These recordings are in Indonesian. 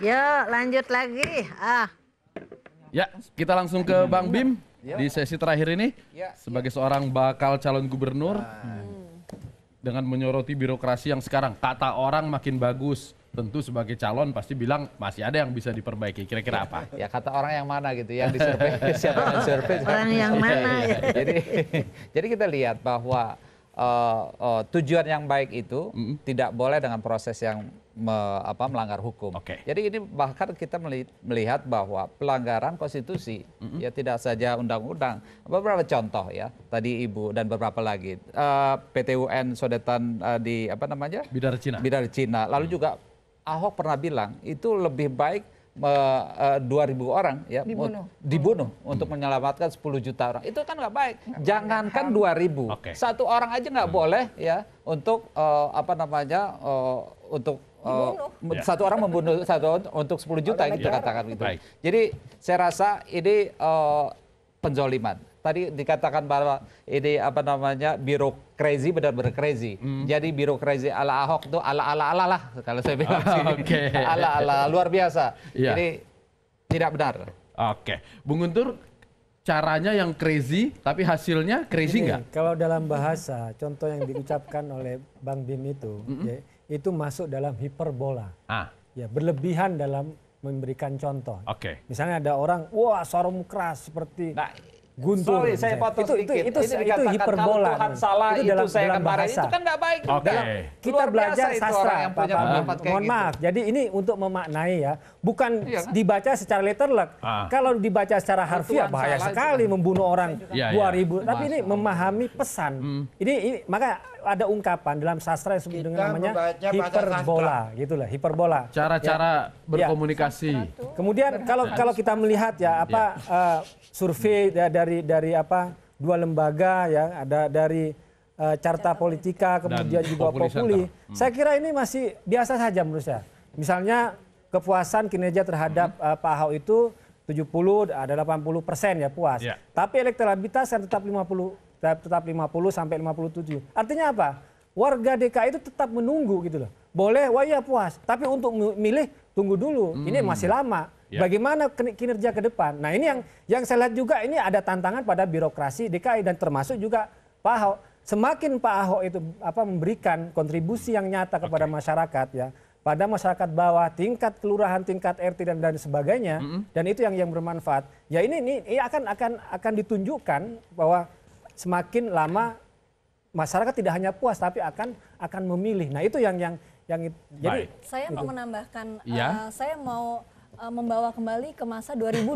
Yuk, lanjut lagi. Ah. Ya, kita langsung ke Bang Bim ya. di sesi terakhir ini ya, sebagai ya. seorang bakal calon gubernur ah. hmm. dengan menyoroti birokrasi yang sekarang kata orang makin bagus tentu sebagai calon pasti bilang masih ada yang bisa diperbaiki. Kira-kira apa? Ya kata orang yang mana gitu, yang disurvei siapa yang disurvei? Orang yang iya, mana? Ya, ya. Jadi jadi kita lihat bahwa uh, uh, tujuan yang baik itu mm -hmm. tidak boleh dengan proses yang me, apa, melanggar hukum. Okay. Jadi ini bahkan kita melihat bahwa pelanggaran konstitusi mm -hmm. ya tidak saja undang-undang. Beberapa contoh ya tadi ibu dan beberapa lagi uh, eh, PTUN sodetan uh, di apa namanya Bidara Cina. Bidara Cina. Lalu mm. juga Ahok pernah bilang itu lebih baik eh, dua ribu orang ya dibunuh, dibunuh hmm. untuk mm. menyelamatkan 10 juta orang itu kan nggak baik hmm. jangankan dua ribu okay. satu orang aja nggak hmm. boleh ya untuk uh, apa namanya uh, untuk Uh, satu orang membunuh satu orang untuk 10 juta yang kita gitu katakan gitu. Baik. Jadi saya rasa ini uh, eh, penzoliman. Tadi dikatakan bahwa ini apa namanya birokrasi benar-benar crazy. Hmm. Jadi biro birokrasi ala Ahok itu ala-ala ala lah kalau saya bilang. Oh, Okay. Ala-ala luar biasa. Yeah. Jadi tidak benar. Oke. Okay. Bung Guntur caranya yang crazy tapi hasilnya crazy nggak? Kalau dalam bahasa contoh yang diucapkan oleh Bang Bim itu mm -hmm. ya, itu masuk dalam hiperbola. Ah. Ya, berlebihan dalam memberikan contoh. Oke. Okay. Misalnya ada orang, wah seorang keras seperti nah, Guntur. Sorry, saya potong itu, sedikit. Itu, itu, itu, itu hiperbola. Tuhan salah itu, dalam, itu saya dalam kemarin, bahasa. itu kan nggak baik. Okay. Dalam, kita belajar sastra, yang punya Papa. Mohon kayak gitu. maaf, jadi ini untuk memaknai ya. Bukan iya, kan? dibaca secara letterlek. Ah. Kalau dibaca secara harfiah, bahaya sekali juga. membunuh orang ya, 2000. Ya. Tapi ini memahami pesan. Hmm. Ini, ini maka ada ungkapan dalam sastra yang sebut dengan namanya hiperbola. Gitulah, hiperbola. Cara-cara ya. berkomunikasi. Ya. Kemudian kalau kalau kita melihat ya apa uh, survei dari dari dari apa dua lembaga ya ada dari uh, carta politika kemudian juga populi. Hmm. Saya kira ini masih biasa saja menurut saya. Misalnya kepuasan kinerja terhadap hmm. uh, Pak Ahok itu 70 ada 80 persen ya puas. Yeah. Tapi elektabilitas kan tetap 50 tetap 50 sampai 57. Artinya apa? Warga DKI itu tetap menunggu gitu loh. Boleh, wah iya puas. Tapi untuk milih tunggu dulu. Hmm. Ini masih lama. Ya. Bagaimana kinerja ke depan? Nah ini yang yang saya lihat juga ini ada tantangan pada birokrasi DKI dan termasuk juga Pak Ahok. Semakin Pak Ahok itu apa memberikan kontribusi yang nyata kepada okay. masyarakat ya, pada masyarakat bawah, tingkat kelurahan, tingkat RT dan dan sebagainya, mm -hmm. dan itu yang yang bermanfaat. Ya ini ini, ini akan akan akan ditunjukkan bahwa semakin lama masyarakat tidak hanya puas tapi akan akan memilih. Nah itu yang yang yang itu. Jadi Baik. saya mau gitu. menambahkan ya. uh, saya mau uh, membawa kembali ke masa 2012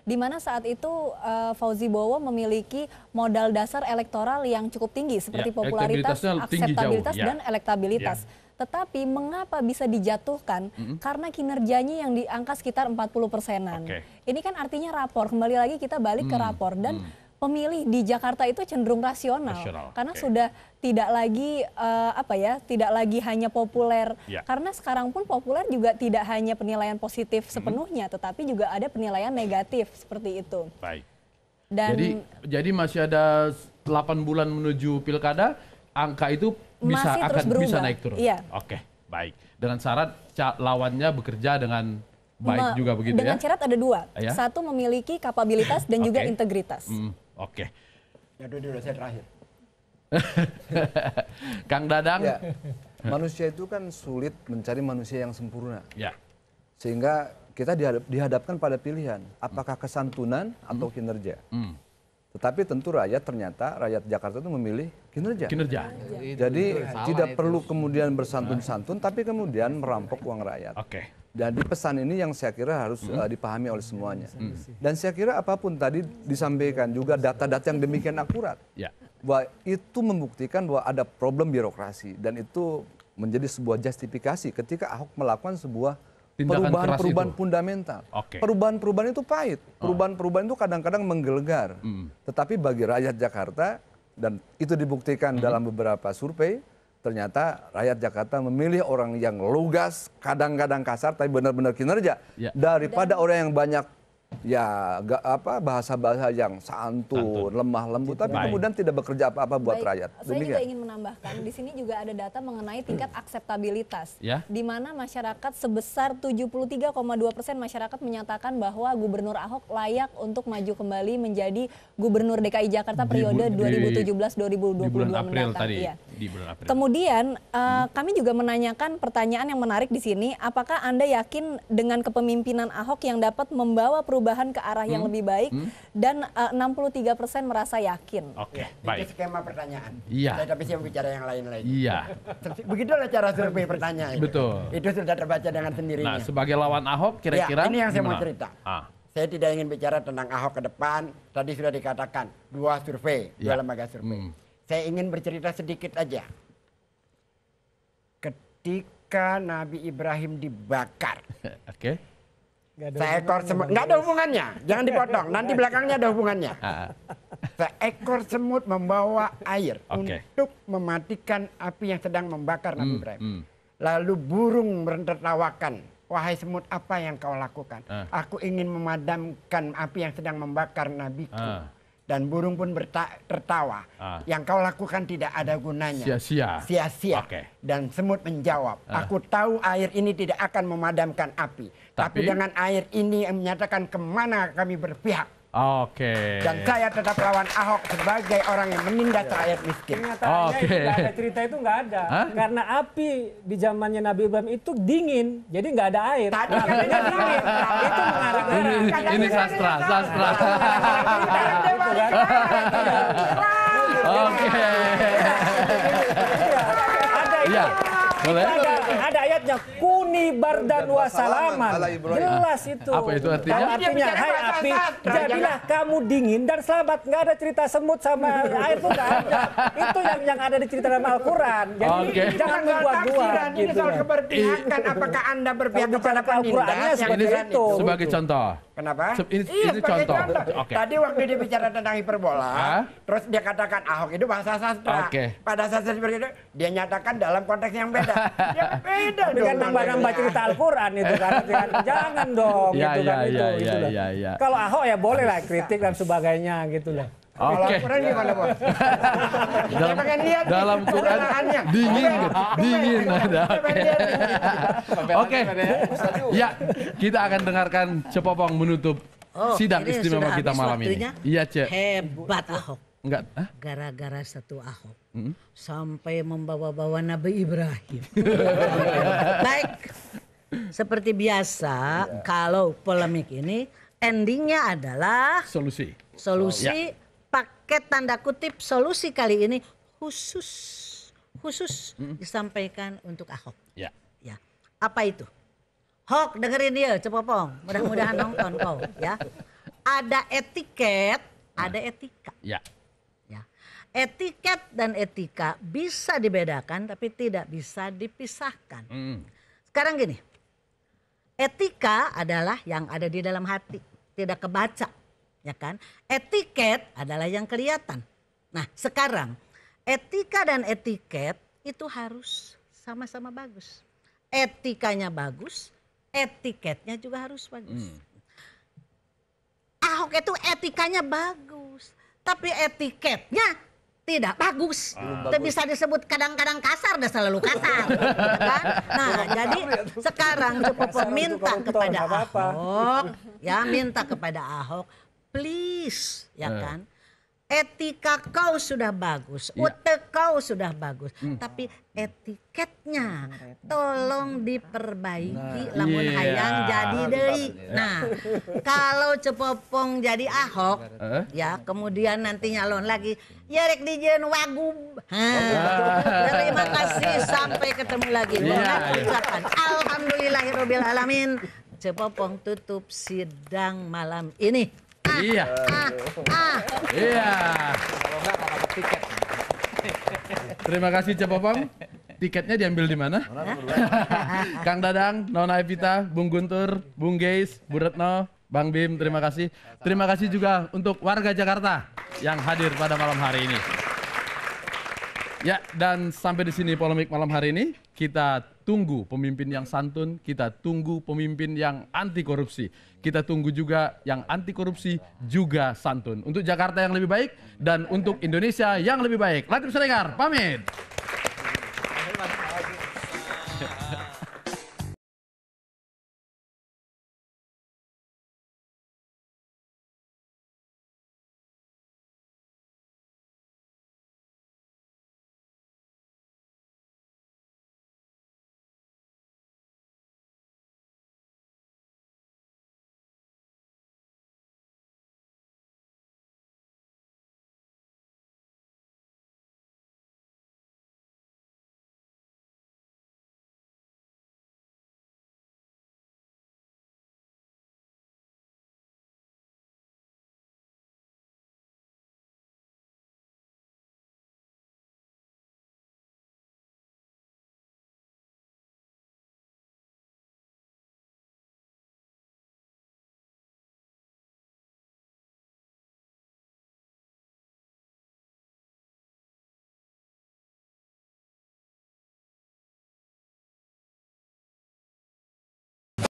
di mana saat itu uh, Fauzi Bowo memiliki modal dasar elektoral yang cukup tinggi seperti ya, popularitas, akseptabilitas ya. dan elektabilitas. Ya tetapi mengapa bisa dijatuhkan? Mm-hmm. Karena kinerjanya yang diangka sekitar 40 persenan. Okay. Ini kan artinya rapor, kembali lagi kita balik mm. ke hmm. rapor. Dan mm pemilih di Jakarta itu cenderung rasional, rasional. karena okay. sudah tidak lagi uh, apa ya tidak lagi hanya populer yeah. karena sekarang pun populer juga tidak hanya penilaian positif hmm. sepenuhnya tetapi juga ada penilaian negatif seperti itu. Baik. Dan jadi jadi masih ada 8 bulan menuju pilkada angka itu bisa masih akan berubah. bisa naik turun. Yeah. Oke, okay, baik. Dengan syarat lawannya bekerja dengan baik juga begitu dengan ya. Dengan syarat ada dua. Ya? Satu memiliki kapabilitas dan okay. juga integritas. Mm. Oke. Okay. Ya udah saya terakhir. Kang Dadang. Ya. Manusia itu kan sulit mencari manusia yang sempurna. Ya. Sehingga kita dihadap, dihadapkan pada pilihan apakah kesantunan hmm. atau kinerja. Hmm. Tetapi tentu rakyat ternyata rakyat Jakarta itu memilih kinerja. Kinerja. Jadi tidak perlu itu. kemudian bersantun-santun, tapi kemudian merampok uang rakyat. Oke. Okay. Jadi pesan ini yang saya kira harus hmm. uh, dipahami oleh semuanya. Hmm. Dan saya kira apapun tadi disampaikan juga data-data yang demikian akurat. Ya. Bahwa itu membuktikan bahwa ada problem birokrasi dan itu menjadi sebuah justifikasi ketika Ahok melakukan sebuah perubahan-perubahan fundamental. perubahan Perubahan-perubahan itu pahit. Ah. Perubahan-perubahan itu kadang-kadang menggelegar. Hmm. Tetapi bagi rakyat Jakarta dan itu dibuktikan hmm. dalam beberapa survei ternyata rakyat Jakarta memilih orang yang lugas, kadang-kadang kasar, tapi benar-benar kinerja ya. daripada Dan, orang yang banyak ya gak apa bahasa-bahasa yang santun, Santun. lemah lembut, tapi Baik. kemudian tidak bekerja apa-apa buat Baik. rakyat. Demikian. Saya juga ingin menambahkan, di sini juga ada data mengenai tingkat akseptabilitas, ya? di mana masyarakat sebesar 73,2 persen masyarakat menyatakan bahwa Gubernur Ahok layak untuk maju kembali menjadi Gubernur DKI Jakarta periode 2017-2022 mendatang. Tadi. Ya di bulan April. Kemudian uh, hmm. kami juga menanyakan pertanyaan yang menarik di sini, apakah Anda yakin dengan kepemimpinan Ahok yang dapat membawa perubahan ke arah hmm. yang lebih baik hmm. dan eh, uh, 63 persen merasa yakin. Oke, okay, baik. Itu skema pertanyaan. Iya. Saya tapi siapa bicara yang lain lagi. Iya. Begitulah cara survei pertanyaan. Betul. Itu sudah terbaca dengan sendirinya. Nah, sebagai lawan Ahok iya, kira-kira ya, ini yang saya mau cerita. Ah. Saya tidak ingin bicara tentang Ahok ke depan. Tadi sudah dikatakan dua survei, ya. dua iya. lembaga survei. Hmm saya ingin bercerita sedikit aja. Ketika Nabi Ibrahim dibakar. Oke. Okay. Seekor semut, nggak ada hubungannya, jangan dipotong. Nanti belakangnya ada hubungannya. Seekor ah, ah. semut membawa air okay. untuk mematikan api yang sedang membakar Nabi mm, Ibrahim. Mm. Lalu burung menertawakan, wahai semut apa yang kau lakukan? Uh. Aku ingin memadamkan api yang sedang membakar Nabiku. Uh dan burung pun bertak tertawa. Ah. Yang kau lakukan tidak ada gunanya. Sia-sia. Sia-sia. Okay. Dan semut menjawab, ah. aku tahu air ini tidak akan memadamkan api. Tapi, Tapi dengan air ini yang menyatakan kemana kami berpihak. Oke. Okay. Dan saya tetap lawan Ahok sebagai orang yang menindas yeah. rakyat miskin. Oke. okay. ada cerita itu nggak ada. Huh? Karena api di zamannya Nabi Ibrahim itu dingin, jadi nggak ada air. Tadi katanya dingin. Nah, itu mengarah Ini, ini sastra, nah, sastra. Kan kan Oke. Kan iya. Boleh ayatnya kuni bardan wasalaman. Jelas itu. Apa itu artinya? Kalau artinya hai api, jadilah kamu dingin dan selamat. Nggak ada cerita semut sama air itu nggak ada. Itu yang yang ada di cerita dalam Al-Quran. Jadi oh, okay. jangan membuat dua Gitu. Ini soal gitu. keberpihakan. Apakah Anda berpihak kepada Al-Qurannya seperti itu? Sebagai contoh. Kenapa? Ini, iya, ini contoh. contoh. Okay. Tadi waktu dia bicara tentang hiperbola, terus dia katakan Ahok itu bahasa sastra. Okay. Pada sastra seperti itu, dia nyatakan dalam konteks yang beda. yang beda Tapi dong. nambah-nambah cerita Al-Quran itu kan. Jangan dong, ya, gitu ya, kan ya, itu. Ya, gitu ya, ya. Kalau Ahok ya boleh lah kritik dan sebagainya gitu loh. Oke. Quran gimana dalam, lihat dalam Quran dingin, gitu. dingin ada. Oke. Ya. ya, kita akan dengarkan Cepopong menutup oh, sidang istimewa kita malam ini. Iya cek. Hebat Ahok. Enggak. Gara-gara satu Ahok sampai membawa-bawa Nabi Ibrahim. Baik. Seperti biasa, iya. kalau polemik ini endingnya adalah solusi solusi oh, paket tanda kutip solusi kali ini khusus khusus hmm. disampaikan untuk Ahok. Ya. Ya. Apa itu? Hok dengerin dia cepopong. Mudah-mudahan nonton kau ya. Ada etiket, nah. ada etika. Ya. Ya. Etiket dan etika bisa dibedakan tapi tidak bisa dipisahkan. Hmm. Sekarang gini. Etika adalah yang ada di dalam hati, tidak kebaca ya kan? Etiket adalah yang kelihatan. Nah, sekarang etika dan etiket itu harus sama-sama bagus. Etikanya bagus, etiketnya juga harus bagus. Hmm. Ahok itu etikanya bagus, tapi etiketnya tidak bagus. Ah, bisa disebut kadang-kadang kasar dan selalu kasar. Ya kan? Nah, jadi ya sekarang cukup meminta kepada Ahok, ya minta kepada Ahok please ya uh. kan etika kau sudah bagus, yeah. utek kau sudah bagus, hmm. tapi etiketnya nah, tolong diperbaiki nah, lamun yeah. hayang jadi deui. Iya. Nah, kalau cepopong jadi Ahok uh? ya, kemudian nanti nyalon lagi, ya rek dijeun wagub. Ah. Terima kasih sampai ketemu lagi. Yeah, yeah. Alhamdulillahirabbil alamin. Cepopong tutup sidang malam ini. Iya. Iya. Terima kasih Cepo Pong. Tiketnya diambil di mana? Kang Dadang, Nona Evita, Bung Guntur, Bung Geis, Bu Retno, Bang Bim, terima kasih. Terima kasih juga untuk warga Jakarta yang hadir pada malam hari ini. Ya, dan sampai di sini polemik malam hari ini. Kita tunggu pemimpin yang santun, kita tunggu pemimpin yang anti korupsi. Kita tunggu juga yang anti korupsi juga santun. Untuk Jakarta yang lebih baik dan untuk Indonesia yang lebih baik. Latif Seregar, pamit.